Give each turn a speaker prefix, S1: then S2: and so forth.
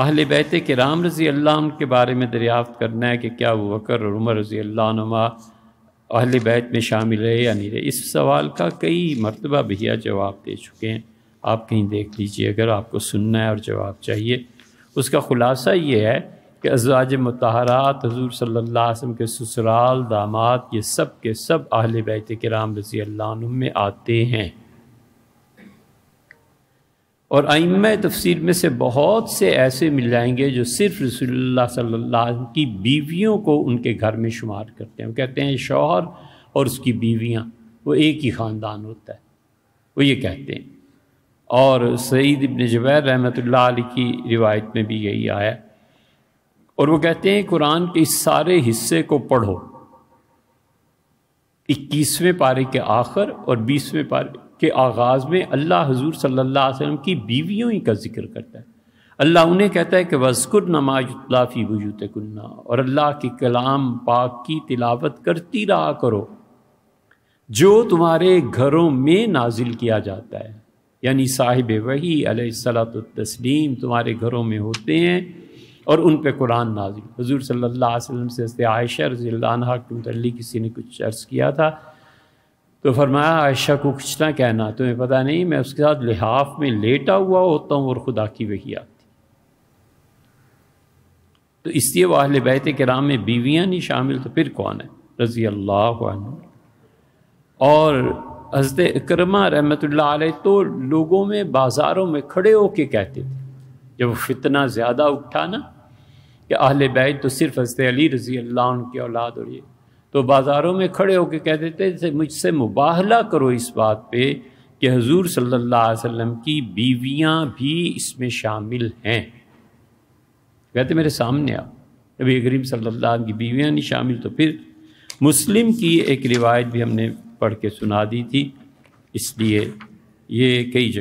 S1: अहल बैत के राम रज़ी अल्लाह के बारे में दरियाफ़त करना है कि क्या वो वक्र और उमर रज़ी अल्लाहनुमा अहल बैत में शामिल रहे या नहीं रहे इस सवाल का कई मरतबा भैया जवाब दे चुके हैं आप कहीं देख लीजिए अगर आपको सुनना है और जवाब चाहिए उसका ख़ुलासा ये है कि अजवाज मतहरात हजूर सल्ला वसम के ससुराल दामाद ये सब के सब अहल बैत के राम रज़ी अल्लाह में आते हैं और आइम तफसीर में से बहुत से ऐसे मिल जाएंगे जो सिर्फ रसोल्ला सल्ला की बीवियों को उनके घर में शुमार करते हैं वो कहते हैं शौहर और उसकी बीवियाँ वो एक ही ख़ानदान होता है वो ये कहते हैं और सईद इबन जबैर रहमत की रिवायत में भी यही आया और वो कहते हैं कुरान के इस सारे हिस्से को पढ़ो इक्कीसवें पारे के आखिर और बीसवें पारे के आगाज़ में अल्लाह हजूर सल्ला वसम की बीवियों ही का जिक्र करता है अल्लाह उन्हें कहता है कि वस्कुर नमाजुल्लाफ़ी वजूत कन्ना और अल्लाह के कलाम पाक की तिलावत करती रहा करो जो तुम्हारे घरों में नाजिल किया जाता है यानी साहिब वही अलसलातसलीम तुम्हारे घरों में होते हैं और उन पर कुरान नाजिल हजूर सल्ला वसम से आयशा रजील्ला किसी ने कुछ अर्ज़ किया था तो फरमाया आयशा को कुछ ना कहना तुम्हें पता नहीं मैं उसके साथ लिहाफ में लेटा हुआ होता हूँ और खुदा की वही आती तो इसलिए वह बहत के राम में बीवियाँ नहीं शामिल तो फिर कौन है रज़ी अल्लाह और हजरत अक्रमा रहमत आल तो लोगों में बाज़ारों में खड़े होके कहते थे जब फितना ज़्यादा उठा ना कि आहल बैत तो सिर्फ हजरत अली रज़ी अल्लाह उनकी औलाद और ये तो बाज़ारों में खड़े होकर कह देते थे मुझसे मुबाहला करो इस बात पर कि हजूर सल्ला वसम की बीवियाँ भी इसमें शामिल हैं कहते मेरे सामने आओ नबी करीम सल्ला की बीवियाँ नहीं शामिल तो फिर मुस्लिम की एक रिवायत भी हमने पढ़ के सुना दी थी इसलिए ये कई जगह